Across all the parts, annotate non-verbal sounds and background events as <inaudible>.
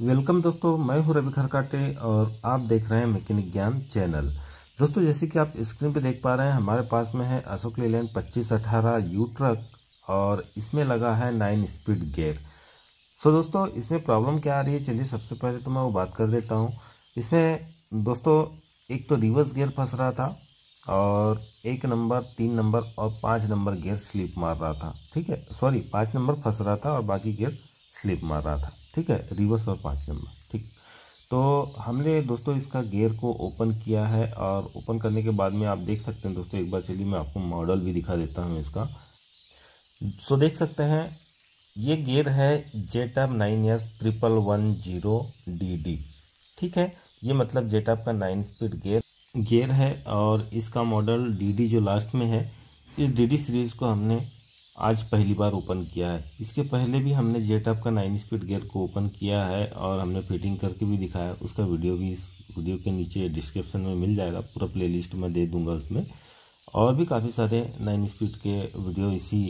welcome दोस्तों मैं हूं रवि खरकाटे और आप देख रहे हैं मैकेनिक ज्ञान चैनल दोस्तों जैसे कि आप स्क्रीन पे देख पा रहे हैं हमारे पास में है अशोक लेलैंड पच्चीस अठारह यू ट्रक और इसमें लगा है नाइन स्पीड गेयर सो दोस्तों इसमें प्रॉब्लम क्या आ रही है चलिए सबसे पहले तो मैं वो बात कर देता हूँ इसमें दोस्तों एक तो रिवर्स गेयर फंस रहा था और एक नंबर तीन नंबर और पाँच नंबर गेयर स्लिप मार रहा था ठीक है सॉरी पाँच नंबर फंस रहा था और बाकी गेयर स्लिप मार रहा था ठीक है रिवर्स और पाँच नंबर ठीक तो हमने दोस्तों इसका गेयर को ओपन किया है और ओपन करने के बाद में आप देख सकते हैं दोस्तों एक बार चलिए मैं आपको मॉडल भी दिखा देता हूँ इसका सो देख सकते हैं ये गेयर है जेटअप nine S triple one zero D D ठीक है ये मतलब जेटअप का नाइन स्पीड गेयर गेयर है और इसका मॉडल डी डी जो लास्ट में है इस डी डी सीरीज़ को हमने आज पहली बार ओपन किया है इसके पहले भी हमने जेट टाइप का नाइन स्पीड गियर को ओपन किया है और हमने फिटिंग करके भी दिखाया उसका वीडियो भी इस वीडियो के नीचे डिस्क्रिप्शन में मिल जाएगा पूरा प्लेलिस्ट मैं दे दूंगा उसमें और भी काफ़ी सारे नाइन स्पीड के वीडियो इसी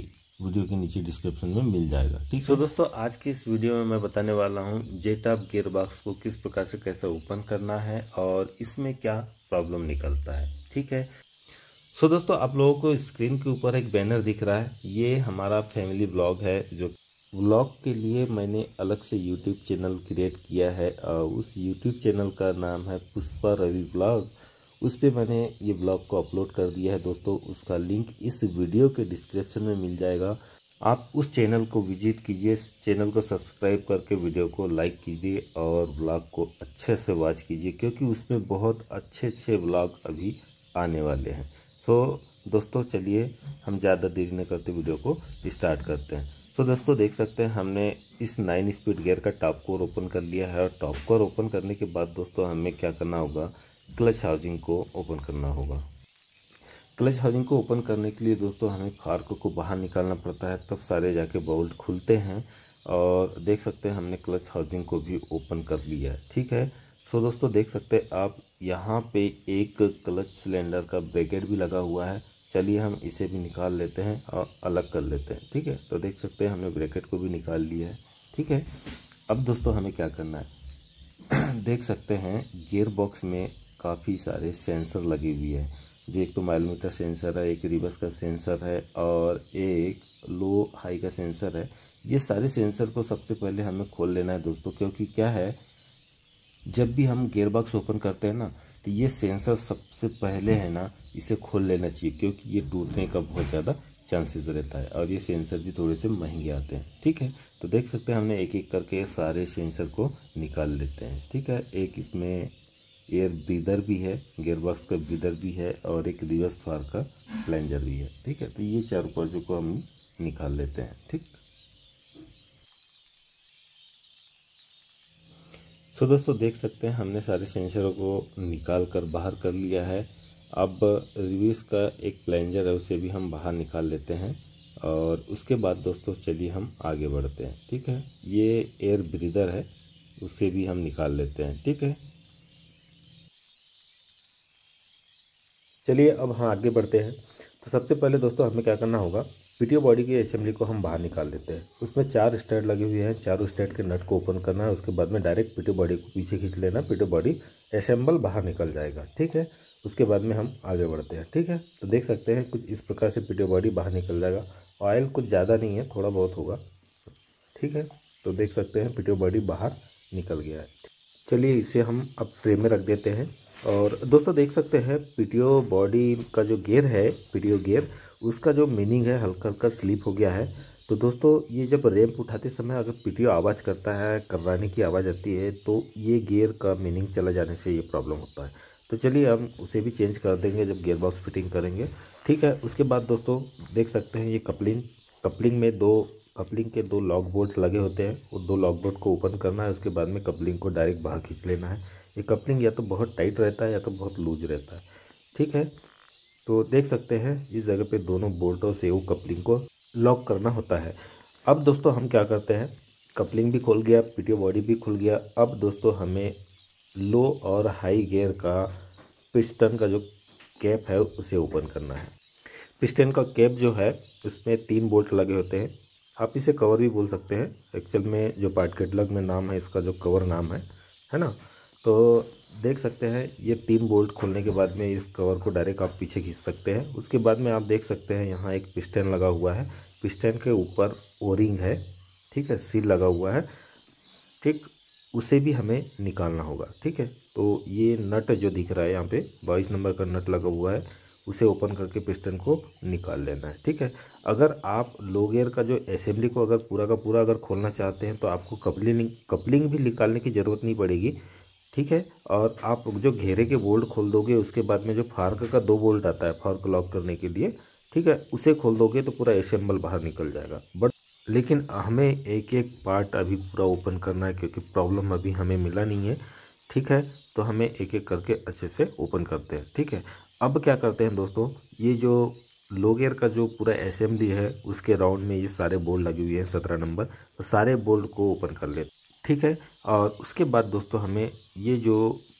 वीडियो के नीचे डिस्क्रिप्शन में मिल जाएगा ठीक है तो दोस्तों आज की इस वीडियो में मैं बताने वाला हूँ जेटॉप गियर बॉक्स को किस प्रकार से कैसे ओपन करना है और इसमें क्या प्रॉब्लम निकलता है ठीक है सो so, दोस्तों आप लोगों को स्क्रीन के ऊपर एक बैनर दिख रहा है ये हमारा फैमिली ब्लॉग है जो ब्लॉग के लिए मैंने अलग से यूट्यूब चैनल क्रिएट किया है उस यूट्यूब चैनल का नाम है पुष्पा रवि ब्लॉग उस पर मैंने ये ब्लॉग को अपलोड कर दिया है दोस्तों उसका लिंक इस वीडियो के डिस्क्रिप्शन में मिल जाएगा आप उस चैनल को विजिट कीजिए चैनल को सब्सक्राइब करके वीडियो को लाइक कीजिए और ब्लॉग को अच्छे से वॉच कीजिए क्योंकि उसमें बहुत अच्छे अच्छे ब्लॉग अभी आने वाले हैं सो तो so, दोस्तों चलिए हम ज़्यादा देरी न करते वीडियो को स्टार्ट करते हैं तो so, दोस्तों देख सकते हैं हमने इस नाइन स्पीड गियर का टॉप कोर ओपन कर लिया है और टॉप कोर ओपन करने के बाद दोस्तों हमें क्या करना होगा क्लच हाउसिंग को ओपन करना होगा क्लच हाउसिंग को ओपन करने के लिए दोस्तों हमें फार्क को बाहर निकालना पड़ता है तब सारे जाके बोल्ट खुलते हैं और देख सकते हैं हमने क्लच हाउसिंग को भी ओपन कर लिया है ठीक है सो तो दोस्तों देख सकते हैं आप यहाँ पे एक क्लच सिलेंडर का ब्रेकेट भी लगा हुआ है चलिए हम इसे भी निकाल लेते हैं और अलग कर लेते हैं ठीक है तो देख सकते हैं हमने ब्रैकेट को भी निकाल लिया है ठीक है अब दोस्तों हमें क्या करना है <clears throat> देख सकते हैं गियर बॉक्स में काफ़ी सारे सेंसर लगे हुए हैं जो एक तो माइलोमीटर सेंसर है एक रिवर्स का सेंसर है और एक लो हाई का सेंसर है ये सारे सेंसर को सबसे पहले हमें खोल लेना है दोस्तों क्योंकि क्या है जब भी हम गेयर बॉक्स ओपन करते हैं ना तो ये सेंसर सबसे पहले है ना इसे खोल लेना चाहिए क्योंकि ये टूटने का बहुत ज़्यादा चांसेस रहता है और ये सेंसर भी थोड़े से महंगे आते हैं ठीक है तो देख सकते हैं हमने एक एक करके सारे सेंसर को निकाल लेते हैं ठीक है एक इसमें एयर ब्रीदर भी है गेयरबॉक्स का ब्रीदर भी है और एक रिवर्स फार का प्लेंजर भी है ठीक है तो ये चार पर्जों को हम निकाल लेते हैं ठीक सो दोस्तों देख सकते हैं हमने सारे सेंसरों को निकाल कर बाहर कर लिया है अब रिव्यूज़ का एक प्लेंजर है उसे भी हम बाहर निकाल लेते हैं और उसके बाद दोस्तों चलिए हम आगे बढ़ते हैं ठीक है ये एयर ब्रीदर है उसे भी हम निकाल लेते हैं ठीक है चलिए अब हाँ आगे बढ़ते हैं तो सबसे पहले दोस्तों हमें क्या करना होगा पीटीओ बॉडी की असेंबली को हम बाहर निकाल देते हैं उसमें चार स्टैंड लगे हुए हैं चारों स्टैंड के नट को ओपन करना है उसके बाद में डायरेक्ट पीटीओ बॉडी को पीछे खींच लेना पीटीओ बॉडी असेंबल बाहर निकल जाएगा ठीक है उसके बाद में हम आगे बढ़ते हैं ठीक है तो देख सकते हैं कुछ इस प्रकार से पीटीओ बॉडी बाहर निकल जाएगा ऑयल कुछ ज़्यादा नहीं है थोड़ा बहुत होगा ठीक है तो देख सकते हैं पीटीओ बॉडी बाहर निकल गया है चलिए इसे हम अब ट्रे में रख देते हैं और दोस्तों देख सकते हैं पीटीओ बॉडी का जो गेयर है पीटीओ गेयर उसका जो मीनिंग है हल्का हल्का स्लिप हो गया है तो दोस्तों ये जब रैंप उठाते समय अगर पीटीओ आवाज़ करता है कर्राने की आवाज़ आती है तो ये गियर का मीनिंग चला जाने से ये प्रॉब्लम होता है तो चलिए हम उसे भी चेंज कर देंगे जब गियर बॉक्स फिटिंग करेंगे ठीक है उसके बाद दोस्तों देख सकते हैं ये कपलिंग कपलिंग में दो कपलिंग के दो लॉक बोल्ट लगे होते हैं और दो लॉक बोल्ट को ओपन करना है उसके बाद में कपलिंग को डायरेक्ट बाहर खींच लेना है ये कपलिंग या तो बहुत टाइट रहता है या तो बहुत लूज रहता है ठीक है तो देख सकते हैं इस जगह पे दोनों बोल्ट और सेव कपलिंग को लॉक करना होता है अब दोस्तों हम क्या करते हैं कपलिंग भी खुल गया पीटीओ बॉडी भी खुल गया अब दोस्तों हमें लो और हाई गेयर का पिस्टन का जो कैप है उसे ओपन करना है पिस्टन का कैप जो है उसमें तीन बोल्ट लगे होते हैं आप इसे कवर भी बोल सकते हैं एक्चुअल में जो पार्ट कैटलॉग में नाम है इसका जो कवर नाम है है ना तो देख सकते हैं ये तीन बोल्ट खोलने के बाद में इस कवर को डायरेक्ट आप पीछे खींच सकते हैं उसके बाद में आप देख सकते हैं यहाँ एक पिस्टन लगा हुआ है पिस्टन के ऊपर ओरिंग है ठीक है सील लगा हुआ है ठीक उसे भी हमें निकालना होगा ठीक है तो ये नट जो दिख रहा है यहाँ पे बाईस नंबर का नट लगा हुआ है उसे ओपन करके पिस्टन को निकाल लेना है ठीक है अगर आप लोगेयर का जो असेंबली को अगर पूरा का पूरा अगर खोलना चाहते हैं तो आपको कपलिंग कपलिंग भी निकालने की ज़रूरत नहीं पड़ेगी ठीक है और आप जो घेरे के बोल्ट खोल दोगे उसके बाद में जो फार्क का दो बोल्ट आता है फार्क लॉक करने के लिए ठीक है उसे खोल दोगे तो पूरा एसेंबल बाहर निकल जाएगा बट लेकिन हमें एक एक पार्ट अभी पूरा ओपन करना है क्योंकि प्रॉब्लम अभी हमें मिला नहीं है ठीक है तो हमें एक एक करके अच्छे से ओपन करते हैं ठीक है अब क्या करते हैं दोस्तों ये जो लोगेयर का जो पूरा असेंबली है उसके राउंड में ये सारे बोल्ट लगे हुए हैं सत्रह नंबर तो सारे बोल्ट को ओपन कर लेते ठीक है और उसके बाद दोस्तों हमें ये जो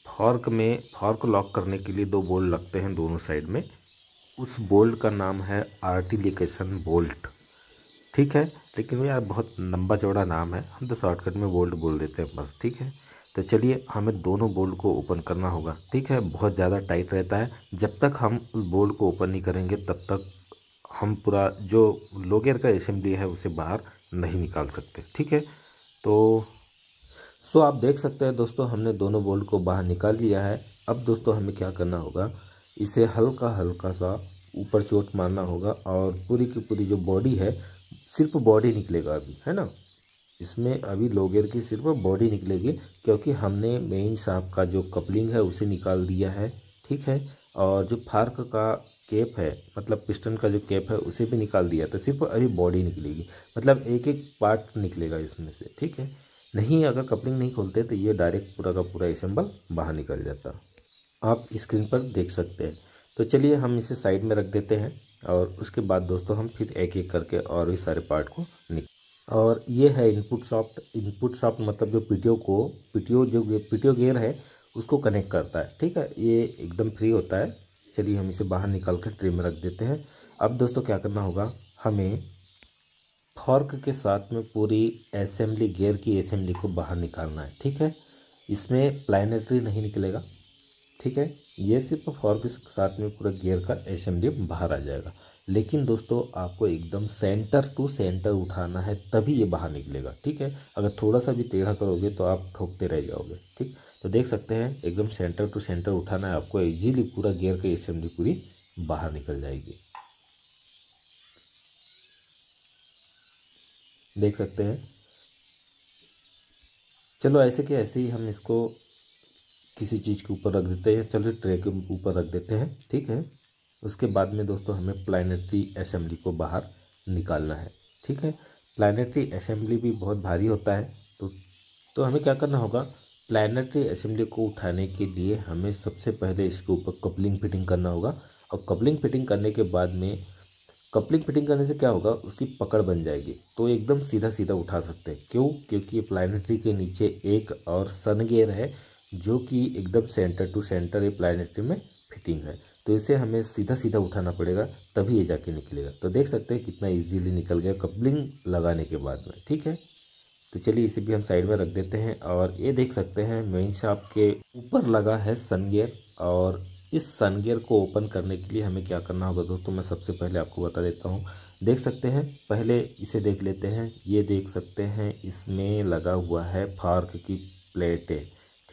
फॉर्क में फॉर्क लॉक करने के लिए दो बोल्ट लगते हैं दोनों साइड में उस बोल्ट का नाम है आर्टिलिकेशन बोल्ट ठीक है लेकिन यार बहुत लंबा चौड़ा नाम है हम तो शॉर्टकट में बोल्ट बोल देते हैं बस ठीक है तो चलिए हमें दोनों बोल्ट को ओपन करना होगा ठीक है बहुत ज़्यादा टाइट रहता है जब तक हम उस बोल्ट को ओपन नहीं करेंगे तब तक हम पूरा जो लोगेर का असेंबली है उसे बाहर नहीं निकाल सकते ठीक है तो सो आप देख सकते हैं दोस्तों हमने दोनों बोल्ट को बाहर निकाल लिया है अब दोस्तों हमें क्या करना होगा इसे हल्का हल्का सा ऊपर चोट मारना होगा और पूरी की पूरी जो बॉडी है सिर्फ बॉडी निकलेगा अभी है ना इसमें अभी लोगेर की सिर्फ बॉडी निकलेगी क्योंकि हमने मेन सांप का जो कपलिंग है उसे निकाल दिया है ठीक है और जो फार्क का केप है मतलब पिस्टन का जो केप है उसे भी निकाल दिया तो सिर्फ अभी बॉडी निकलेगी मतलब एक एक पार्ट निकलेगा इसमें से ठीक है नहीं अगर कपड़िंग नहीं खोलते तो ये डायरेक्ट पूरा का पूरा इसम्बल बाहर निकल जाता आप स्क्रीन पर देख सकते हैं तो चलिए हम इसे साइड में रख देते हैं और उसके बाद दोस्तों हम फिर एक एक करके और भी सारे पार्ट को निकल और ये है इनपुट सॉफ्ट इनपुट सॉफ्ट मतलब जो पीटीओ को पीटीओ जो पीटीओ गियर है उसको कनेक्ट करता है ठीक है ये एकदम फ्री होता है चलिए हम इसे बाहर निकाल कर ट्रे में रख देते हैं अब दोस्तों क्या करना होगा हमें फॉर्क के साथ में पूरी असेंबली गेयर की असेंबली को बाहर निकालना है ठीक है इसमें प्लानटरी नहीं निकलेगा ठीक है ये सिर्फ फॉर्क के साथ में पूरा गेयर का असेंबली बाहर आ जाएगा लेकिन दोस्तों आपको एकदम सेंटर टू सेंटर उठाना है तभी ये बाहर निकलेगा ठीक है अगर थोड़ा सा भी टेढ़ा करोगे तो आप ठोकते रह जाओगे ठीक तो देख सकते हैं एकदम सेंटर टू सेंटर उठाना है आपको इजीली पूरा गेयर का असेंबली पूरी बाहर निकल जाएगी देख सकते हैं चलो ऐसे के ऐसे ही हम इसको किसी चीज़ के ऊपर रख देते हैं चलो ट्रे के ऊपर रख देते हैं ठीक है उसके बाद में दोस्तों हमें प्लानटरी असम्बली को बाहर निकालना है ठीक है प्लानटरी असम्बली भी बहुत भारी होता है तो तो हमें क्या करना होगा प्लानटरी असेंबली को उठाने के लिए हमें सबसे पहले इसके ऊपर कपलिंग फिटिंग करना होगा और कपलिंग फिटिंग करने के बाद में कपलिंग फिटिंग करने से क्या होगा उसकी पकड़ बन जाएगी तो एकदम सीधा सीधा उठा सकते हैं क्यों क्योंकि ये प्लानिट्री के नीचे एक और सन गेयर है जो कि एकदम सेंटर टू सेंटर ये प्लानिट्री में फिटिंग है तो इसे हमें सीधा सीधा उठाना पड़ेगा तभी ये जाके निकलेगा तो देख सकते हैं कितना ईजीली निकल गया कपलिंग लगाने के बाद में ठीक है तो चलिए इसे भी हम साइड में रख देते हैं और ये देख सकते हैं मेन शाप के ऊपर लगा है सन गेयर और इस सन गेयर को ओपन करने के लिए हमें क्या करना होगा दोस्तों मैं सबसे पहले आपको बता देता हूँ देख सकते हैं पहले इसे देख लेते हैं ये देख सकते हैं इसमें लगा हुआ है फार्क की प्लेटें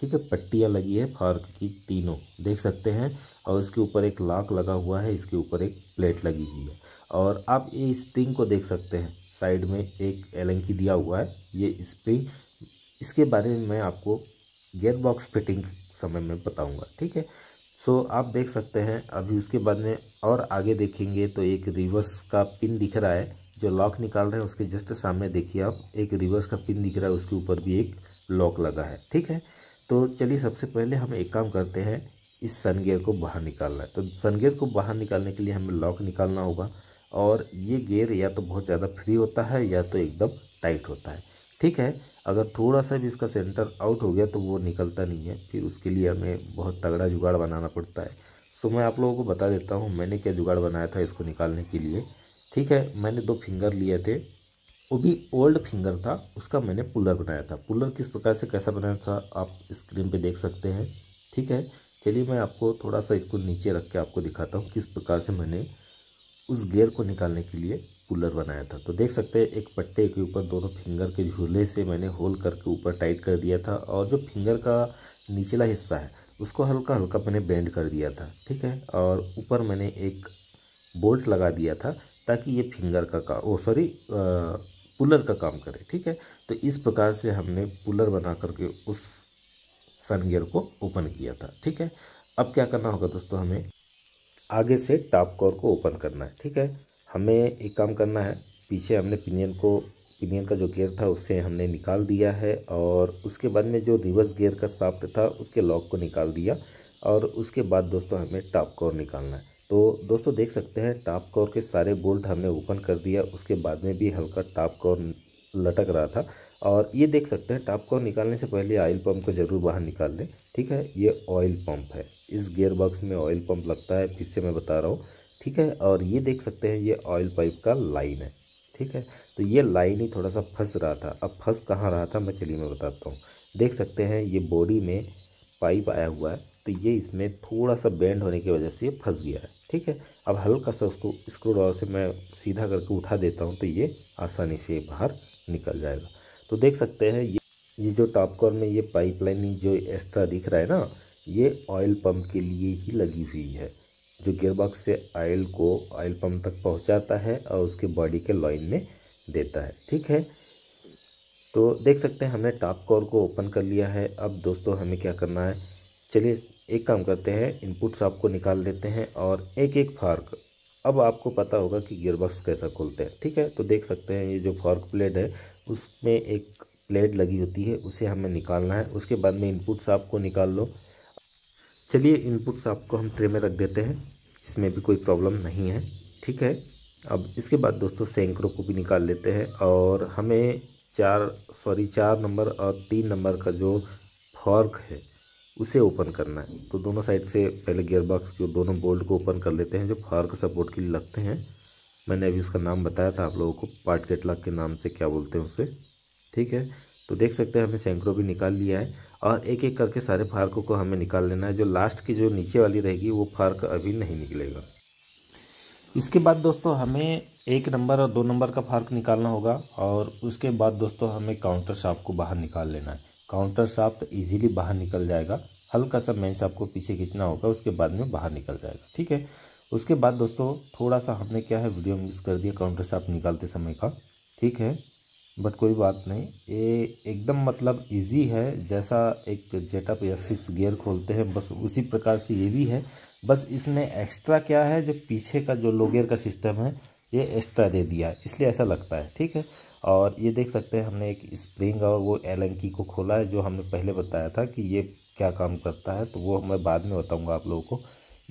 ठीक है पट्टियाँ लगी है फार्क की तीनों देख सकते हैं और इसके ऊपर एक लाक लगा हुआ है इसके ऊपर एक प्लेट लगी हुई है और आप ये स्प्रिंग को देख सकते हैं साइड में एक एलंकी दिया हुआ है ये स्प्रिंग इसके बारे में मैं आपको गेयर बॉक्स फिटिंग समय में बताऊंगा ठीक है सो आप देख सकते हैं अभी उसके बाद में और आगे देखेंगे तो एक रिवर्स का पिन दिख रहा है जो लॉक निकाल रहे हैं उसके जस्ट सामने देखिए आप एक रिवर्स का पिन दिख रहा है उसके ऊपर भी एक लॉक लगा है ठीक है तो चलिए सबसे पहले हम एक काम करते हैं इस सन गेयर को बाहर निकालना है तो सन गेयर को बाहर निकालने के लिए हमें लॉक निकालना होगा और ये गेयर या तो बहुत ज़्यादा फ्री होता है या तो एकदम टाइट होता है ठीक है अगर थोड़ा सा भी इसका सेंटर आउट हो गया तो वो निकलता नहीं है फिर उसके लिए हमें बहुत तगड़ा जुगाड़ बनाना पड़ता है सो मैं आप लोगों को बता देता हूँ मैंने क्या जुगाड़ बनाया था इसको निकालने के लिए ठीक है मैंने दो फिंगर लिए थे वो भी ओल्ड फिंगर था उसका मैंने पुलर बनाया था पुलर किस प्रकार से कैसा बनाया था आप स्क्रीन पे देख सकते हैं ठीक है चलिए मैं आपको थोड़ा सा इसको नीचे रख के आपको दिखाता हूँ किस प्रकार से मैंने उस गेयर को निकालने के लिए पुलर बनाया था तो देख सकते हैं एक पट्टे के ऊपर दोनों फिंगर के झूले से मैंने होल करके ऊपर टाइट कर दिया था और जो फिंगर का निचला हिस्सा है उसको हल्का हल्का मैंने बेंड कर दिया था ठीक है और ऊपर मैंने एक बोल्ट लगा दिया था ताकि ये फिंगर का काम ओ सॉरी पुलर का काम करे ठीक है तो इस प्रकार से हमने पुलर बना करके उस सन गियर को ओपन किया था ठीक है अब क्या करना होगा दोस्तों हमें आगे से टॉप कॉर को ओपन करना है ठीक है हमें एक काम करना है पीछे हमने पिनियन को पिनियन का जो गेयर था उसे हमने निकाल दिया है और उसके बाद में जो रिवर्स गेयर का साफ्ट था उसके लॉक को निकाल दिया और उसके बाद दोस्तों हमें टॉप कोर निकालना है तो दोस्तों देख सकते हैं टॉप कोर के सारे बोल्ट हमने ओपन कर दिया उसके बाद में भी हल्का टॉप कोर लटक रहा था और ये देख सकते हैं टॉप कोर निकालने से पहले ऑयल पंप को ज़रूर बाहर निकाल लें ठीक है ये ऑयल पंप है इस गेयर बॉक्स में ऑयल पंप लगता है फिर से मैं बता रहा हूँ ठीक है और ये देख सकते हैं ये ऑयल पाइप का लाइन है ठीक है तो ये लाइन ही थोड़ा सा फंस रहा था अब फंस कहाँ रहा था मैं चलिए मैं बताता हूँ देख सकते हैं ये बॉडी में पाइप आया हुआ है तो ये इसमें थोड़ा सा बेंड होने की वजह से ये फंस गया है ठीक है अब हल्का सा उसको स्क्रू ड्रॉ से मैं सीधा करके उठा देता हूँ तो ये आसानी से बाहर निकल जाएगा तो देख सकते हैं ये ये जो टॉप में ये पाइपलाइन जो एक्स्ट्रा दिख रहा है ना ये ऑयल पंप के लिए ही लगी हुई है जो गेयरबॉक्स से आयल को आयल पम्प तक पहुंचाता है और उसके बॉडी के लाइन में देता है ठीक है तो देख सकते हैं हमने टॉप कोर को ओपन कर लिया है अब दोस्तों हमें क्या करना है चलिए एक काम करते हैं इनपुट्स आपको निकाल देते हैं और एक एक फार्क अब आपको पता होगा कि गियरबॉक्स कैसा खोलते हैं ठीक है तो देख सकते हैं ये जो फॉर्क प्लेट है उसमें एक प्लेट लगी होती है उसे हमें निकालना है उसके बाद में इनपुट्स आपको निकाल लो चलिए इनपुट्स आपको हम ट्रे में रख देते हैं इसमें भी कोई प्रॉब्लम नहीं है ठीक है अब इसके बाद दोस्तों सेंकरों को भी निकाल लेते हैं और हमें चार सॉरी चार नंबर और तीन नंबर का जो फॉर्क है उसे ओपन करना है तो दोनों साइड से पहले गियर बॉक्स के दोनों बोल्ट को ओपन कर लेते हैं जो फॉर्क सपोर्ट के लिए लगते हैं मैंने अभी उसका नाम बताया था आप लोगों को पार्ट केटलॉग के नाम से क्या बोलते हैं उसे ठीक है तो देख सकते हैं हमने सैकड़ों भी निकाल लिया है और एक एक करके सारे फार्कों को हमें निकाल लेना है जो लास्ट की जो नीचे वाली रहेगी वो फार्क अभी नहीं निकलेगा इसके बाद दोस्तों हमें एक नंबर और दो नंबर का फार्क निकालना होगा और उसके बाद दोस्तों हमें काउंटर शाप को बाहर निकाल लेना है काउंटर शाप इजीली बाहर निकल जाएगा हल्का सा मेन शाप को पीछे खींचना होगा उसके बाद में बाहर निकल जाएगा ठीक है उसके बाद दोस्तों थोड़ा सा हमने क्या है वीडियो मिस कर दिया काउंटर शाप निकालते समय का ठीक है बट कोई बात नहीं ये एकदम मतलब इजी है जैसा एक जेटअप या सिक्स गियर खोलते हैं बस उसी प्रकार से ये भी है बस इसमें एक्स्ट्रा क्या है जो पीछे का जो लो का सिस्टम है ये एक्स्ट्रा दे दिया है इसलिए ऐसा लगता है ठीक है और ये देख सकते हैं हमने एक स्प्रिंग और वो एलंकी को खोला है जो हमने पहले बताया था कि ये क्या काम करता है तो वो मैं बाद में बताऊँगा आप लोगों को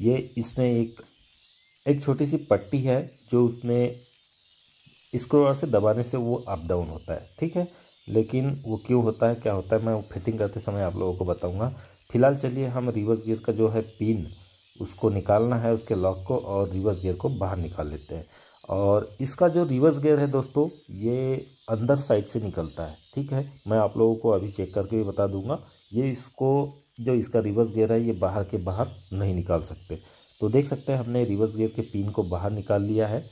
ये इसमें एक एक छोटी सी पट्टी है जो उसमें स्क्रू से दबाने से वो अप डाउन होता है ठीक है लेकिन वो क्यों होता है क्या होता है मैं फिटिंग करते समय आप लोगों को बताऊँगा फिलहाल चलिए हम रिवर्स गियर का जो है पिन उसको निकालना है उसके लॉक को और रिवर्स गियर को बाहर निकाल लेते हैं और इसका जो रिवर्स गियर है दोस्तों ये अंदर साइड से निकलता है ठीक है मैं आप लोगों को अभी चेक करके भी बता दूंगा ये इसको जो इसका रिवर्स गियर है ये बाहर के बाहर नहीं निकाल सकते तो देख सकते हैं हमने रिवर्स गियर के पिन को बाहर निकाल लिया है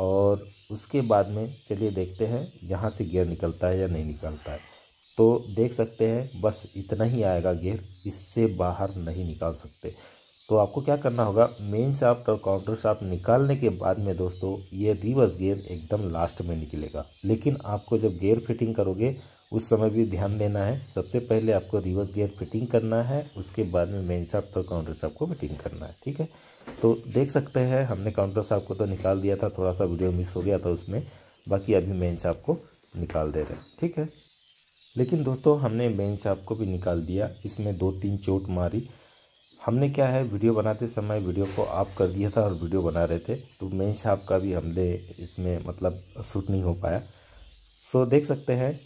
और उसके बाद में चलिए देखते हैं यहाँ से गियर निकलता है या नहीं निकलता है तो देख सकते हैं बस इतना ही आएगा गियर इससे बाहर नहीं निकाल सकते तो आपको क्या करना होगा मेन शाफ्ट और काउंटर शाफ्ट निकालने के बाद में दोस्तों ये रिवर्स गियर एकदम लास्ट में निकलेगा लेकिन आपको जब गियर फिटिंग करोगे उस समय भी ध्यान देना है सबसे पहले आपको रिवर्स गियर फिटिंग करना है उसके बाद में मेन शाफ्ट और काउंटर शाफ्ट को फिटिंग करना है ठीक है तो देख सकते हैं हमने काउंटर साहब को तो निकाल दिया था थोड़ा सा वीडियो मिस हो गया था उसमें बाकी अभी मेन साहब को निकाल दे रहे हैं ठीक है लेकिन दोस्तों हमने मेन साहब को भी निकाल दिया इसमें दो तीन चोट मारी हमने क्या है वीडियो बनाते समय वीडियो को आप कर दिया था और वीडियो बना रहे थे तो मेन साहब का भी हमने इसमें मतलब सूट नहीं हो पाया सो देख सकते हैं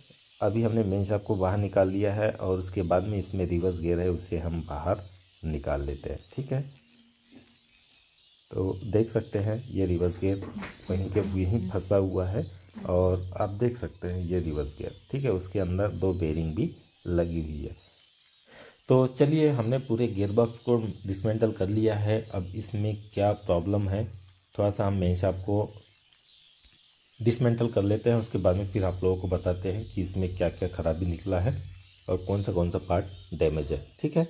अभी हमने मेन साहब को बाहर निकाल लिया है और उसके बाद में इसमें रिवर्स गेयर है उसे हम बाहर निकाल लेते हैं ठीक है तो देख सकते हैं ये रिवर्स गियर वहीं के यहीं फंसा हुआ है और आप देख सकते हैं ये रिवर्स गियर ठीक है उसके अंदर दो बेरिंग भी लगी हुई है तो चलिए हमने पूरे गियर बॉक्स को डिसमेंटल कर लिया है अब इसमें क्या प्रॉब्लम है थोड़ा सा हम मेन शाप को डिसमेंटल कर लेते हैं उसके बाद में फिर आप लोगों को बताते हैं कि इसमें क्या क्या खराबी निकला है और कौन सा कौन सा पार्ट डैमेज है ठीक है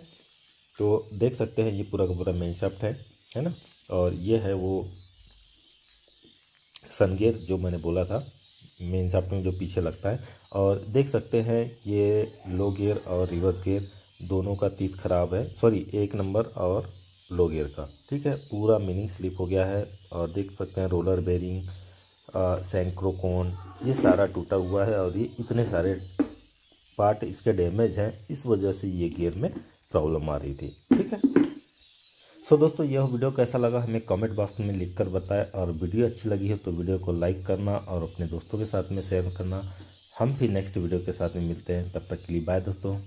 तो देख सकते हैं ये पूरा का पूरा मेन शाफ्ट है है ना और ये है वो सनगेर जो मैंने बोला था मेन शाफ्ट में जो पीछे लगता है और देख सकते हैं ये लो गियर और रिवर्स गियर दोनों का तीत खराब है सॉरी एक नंबर और लो गियर का ठीक है पूरा मीनिंग स्लिप हो गया है और देख सकते हैं रोलर बेरिंग सेंक्रोकोन ये सारा टूटा हुआ है और ये इतने सारे पार्ट इसके डैमेज हैं इस वजह से ये गियर में प्रॉब्लम आ रही थी ठीक है सो so, दोस्तों यह वीडियो कैसा लगा हमें कमेंट बॉक्स में लिखकर बताएं और वीडियो अच्छी लगी हो तो वीडियो को लाइक करना और अपने दोस्तों के साथ में शेयर करना हम फिर नेक्स्ट वीडियो के साथ में मिलते हैं तब तक के लिए बाय दोस्तों